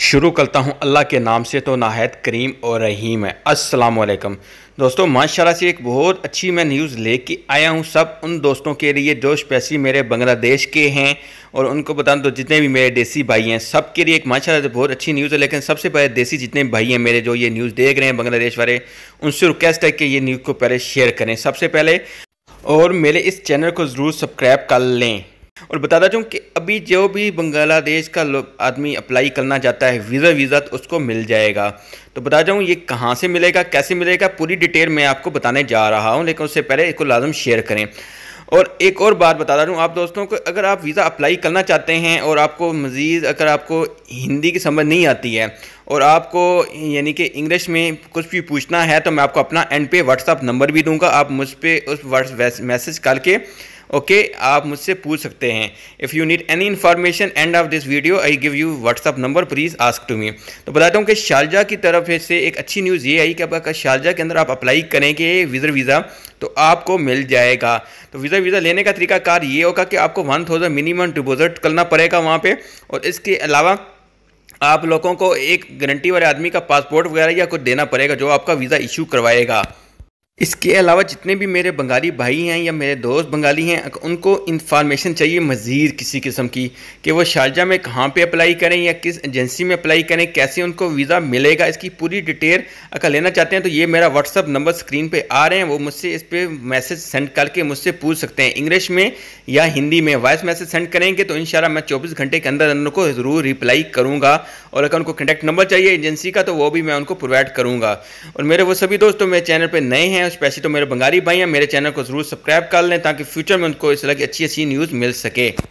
शुरू करता हूँ अल्लाह के नाम से तो नाहत करीम और रहीम है अस्सलाम वालेकुम दोस्तों माशाल्लाह से एक बहुत अच्छी मैं न्यूज़ लेके आया हूँ सब उन दोस्तों के लिए जो स्पेशली मेरे बांग्लादेश के हैं और उनको बता दो जितने भी मेरे देसी भाई हैं सब के लिए एक माशाल्लाह से बहुत अच्छी न्यूज़ है लेकिन सबसे पहले देसी जितने भाई हैं मेरे जो ये न्यूज़ देख रहे हैं बांग्लादेश वाले उनसे रिक्वेस्ट है कि ये न्यूज़ को पहले शेयर करें सबसे पहले और मेरे इस चैनल को ज़रूर सब्सक्राइब कर लें और बताता चूँ कि अभी जो भी बांग्लादेश का आदमी अप्लाई करना चाहता है वीज़ा वीज़ा तो उसको मिल जाएगा तो बता जाऊँ ये कहाँ से मिलेगा कैसे मिलेगा पूरी डिटेल मैं आपको बताने जा रहा हूँ लेकिन उससे पहले इसको लाजम शेयर करें और एक और बात बता रहा हूँ आप दोस्तों को अगर आप वीज़ा अप्लाई करना चाहते हैं और आपको मज़ीद अगर आपको हिंदी की समझ नहीं आती है और आपको यानी कि इंग्लिश में कुछ भी पूछना है तो मैं आपको अपना एंड पे व्हाट्सअप नंबर भी दूंगा आप मुझ पर उस व्हाट्स मैसेज करके ओके okay, आप मुझसे पूछ सकते हैं if you need any information end of this video I give you WhatsApp number please ask to me तो बताता हूँ कि शारजा की तरफ से एक अच्छी न्यूज़ ये आई कि अगर शारजा के अंदर आप अप्लाई करेंगे विज़र वीज़ा तो आपको मिल जाएगा तो वीज़ा वीज़ा लेने का तरीका कार ये होगा कि आपको वन थाउजेंड मिनिमम डिपोज़िट करना पड़ेगा वहाँ पर और इसके अलावा आप लोगों को एक गारंटी वाले आदमी का पासपोर्ट वगैरह या कुछ देना पड़ेगा जो आपका वीज़ा इशू करवाएगा इसके अलावा जितने भी मेरे बंगाली भाई हैं या मेरे दोस्त बंगाली हैं उनको इन्फॉर्मेशन चाहिए मज़ीद किसी किस्म की कि वो शारजा में कहाँ पे अप्लाई करें या किस एजेंसी में अप्लाई करें कैसे उनको वीज़ा मिलेगा इसकी पूरी डिटेल अगर लेना चाहते हैं तो ये मेरा व्हाट्सअप नंबर स्क्रीन पे आ रहे हैं वो मुझसे इस पर मैसेज सेंड करके मुझसे पूछ सकते हैं इंग्लिश में या हिंदी में वॉइस मैसेज सेंड करेंगे तो इन मैं चौबीस घंटे के अंदर उनको ज़रूर रिप्लाई करूँगा और अगर उनको कंटेक्ट नंबर चाहिए एजेंसी का तो वो भी मैं उनको प्रोवाइड करूँगा और मेरे वो सभी दोस्तों मेरे चैनल पर नए हैं स्पेशली तो मेरे बंगाली भाई हैं मेरे चैनल को ज़रूर सब्सक्राइब कर लें ताकि फ्यूचर में उनको इस तरह की अच्छी अच्छी न्यूज़ मिल सके